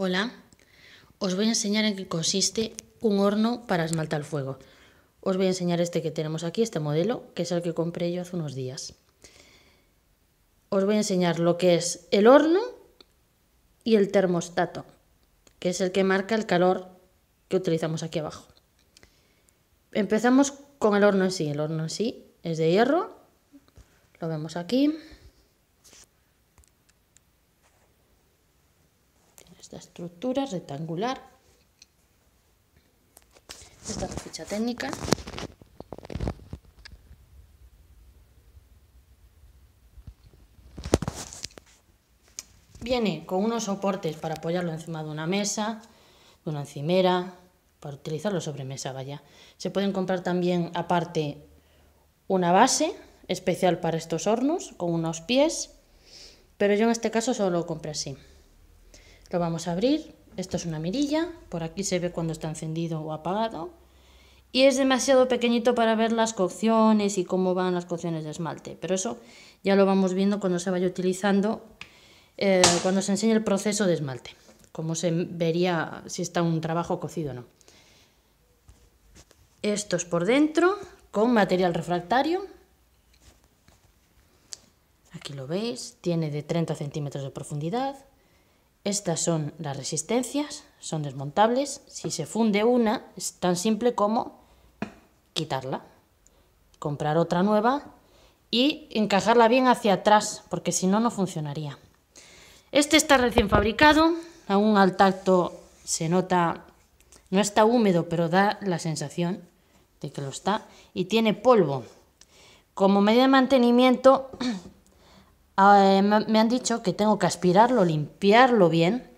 Hola, os voy a enseñar en qué consiste un horno para esmaltar fuego. Os voy a enseñar este que tenemos aquí, este modelo, que es el que compré yo hace unos días. Os voy a enseñar lo que es el horno y el termostato, que es el que marca el calor que utilizamos aquí abajo. Empezamos con el horno en sí. El horno en sí es de hierro, lo vemos aquí. Esta estructura rectangular. Esta es la ficha técnica. Viene con unos soportes para apoyarlo encima de una mesa, de una encimera, para utilizarlo sobre mesa, vaya. Se pueden comprar también aparte una base especial para estos hornos con unos pies, pero yo en este caso solo lo compré así. Lo vamos a abrir. Esto es una mirilla. Por aquí se ve cuando está encendido o apagado. Y es demasiado pequeñito para ver las cocciones y cómo van las cocciones de esmalte. Pero eso ya lo vamos viendo cuando se vaya utilizando, eh, cuando se enseñe el proceso de esmalte. Cómo se vería si está un trabajo cocido o no. Esto es por dentro, con material refractario. Aquí lo veis, tiene de 30 centímetros de profundidad. Estas son las resistencias, son desmontables. Si se funde una, es tan simple como quitarla, comprar otra nueva y encajarla bien hacia atrás, porque si no, no funcionaría. Este está recién fabricado, aún al tacto se nota, no está húmedo, pero da la sensación de que lo está, y tiene polvo. Como medio de mantenimiento, Ah, eh, me han dicho que tengo que aspirarlo, limpiarlo bien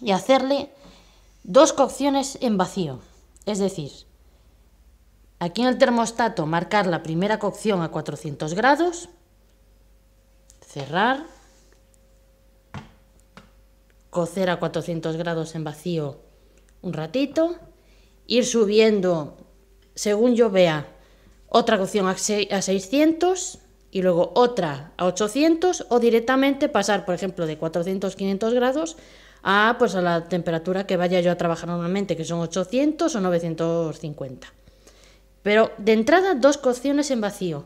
y hacerle dos cocciones en vacío. Es decir, aquí en el termostato marcar la primera cocción a 400 grados, cerrar, cocer a 400 grados en vacío un ratito, ir subiendo según yo vea otra cocción a 600 y luego otra a 800 o directamente pasar, por ejemplo, de 400-500 grados a, pues, a la temperatura que vaya yo a trabajar normalmente, que son 800 o 950. Pero de entrada dos cocciones en vacío.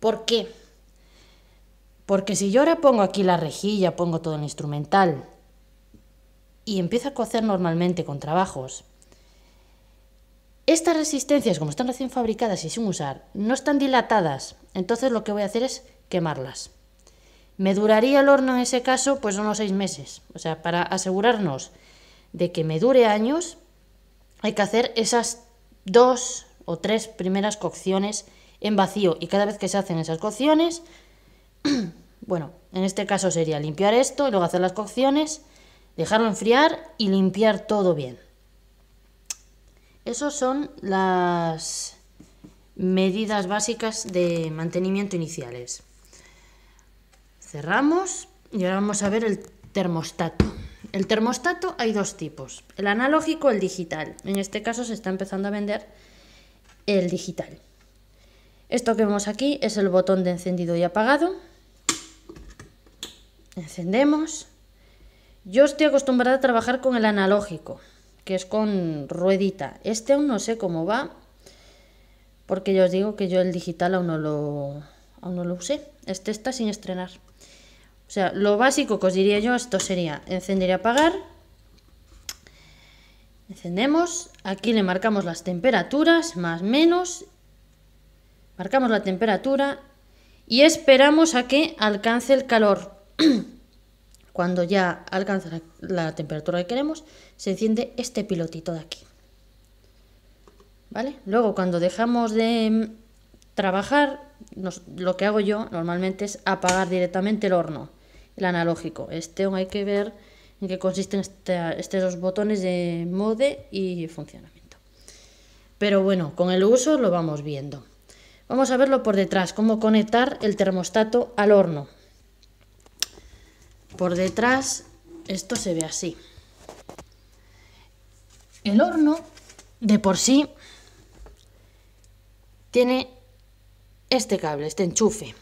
¿Por qué? Porque si yo ahora pongo aquí la rejilla, pongo todo el instrumental y empiezo a cocer normalmente con trabajos, estas resistencias, como están recién fabricadas y sin usar, no están dilatadas, entonces lo que voy a hacer es quemarlas. Me duraría el horno en ese caso pues unos seis meses. O sea, para asegurarnos de que me dure años, hay que hacer esas dos o tres primeras cocciones en vacío. Y cada vez que se hacen esas cocciones, bueno, en este caso sería limpiar esto, y luego hacer las cocciones, dejarlo enfriar y limpiar todo bien. Esas son las medidas básicas de mantenimiento iniciales. Cerramos y ahora vamos a ver el termostato. El termostato hay dos tipos, el analógico y el digital. En este caso se está empezando a vender el digital. Esto que vemos aquí es el botón de encendido y apagado. Encendemos. Yo estoy acostumbrada a trabajar con el analógico, que es con ruedita. Este aún no sé cómo va, porque yo os digo que yo el digital aún no lo, aún no lo usé. Este está sin estrenar. O sea, lo básico que os diría yo, esto sería encender y apagar. Encendemos, aquí le marcamos las temperaturas, más menos. Marcamos la temperatura y esperamos a que alcance el calor. Cuando ya alcanza la, temperatura que queremos, se enciende este pilotito de aquí. ¿Vale? Luego, cuando dejamos de mm, trabajar, lo que hago yo normalmente es apagar directamente el horno, el analógico. Este hay que ver en qué consisten estos dos botones de mode y funcionamiento. Pero bueno, con el uso lo vamos viendo. Vamos a verlo por detrás, cómo conectar el termostato al horno. Por detrás esto se ve así. El horno de por sí tiene este cable, este enchufe.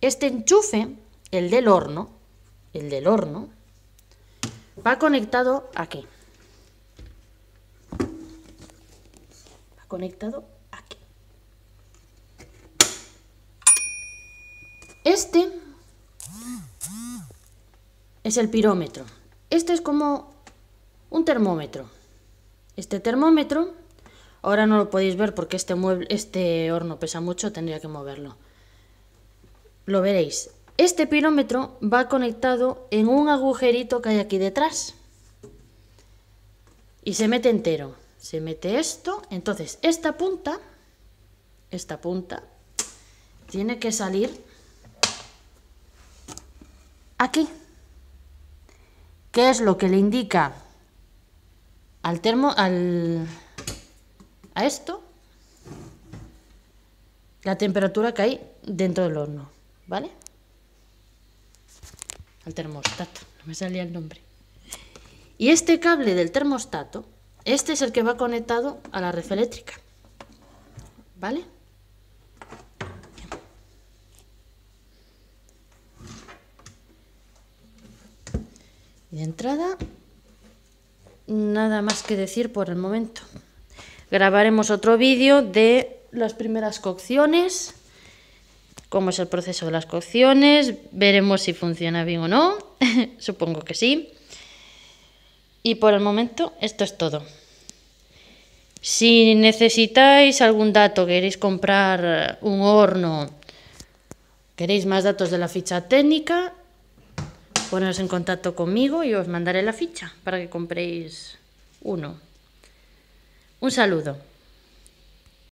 Este enchufe, el del horno, el del horno, va conectado aquí. Va conectado aquí. Este es el pirómetro. Este es como un termómetro. Este termómetro, ahora no lo podéis ver porque este, mueble, este horno pesa mucho, tendría que moverlo. Lo veréis. Este pirómetro va conectado en un agujerito que hay aquí detrás. Y se mete entero. Se mete esto. Entonces, esta punta, esta punta, tiene que salir aquí. ¿Qué es lo que le indica al termo, al, a esto, la temperatura que hay dentro del horno? ¿Vale? Al termostato, no me salía el nombre. Y este cable del termostato, este es el que va conectado a la red eléctrica. ¿Vale? De entrada, nada más que decir por el momento. Grabaremos otro vídeo de las primeras cocciones, cómo es el proceso de las cocciones, veremos si funciona bien o no, supongo que sí. Y por el momento esto es todo. Si necesitáis algún dato, queréis comprar un horno, queréis más datos de la ficha técnica, poneros en contacto conmigo y os mandaré la ficha para que compréis uno. Un saludo.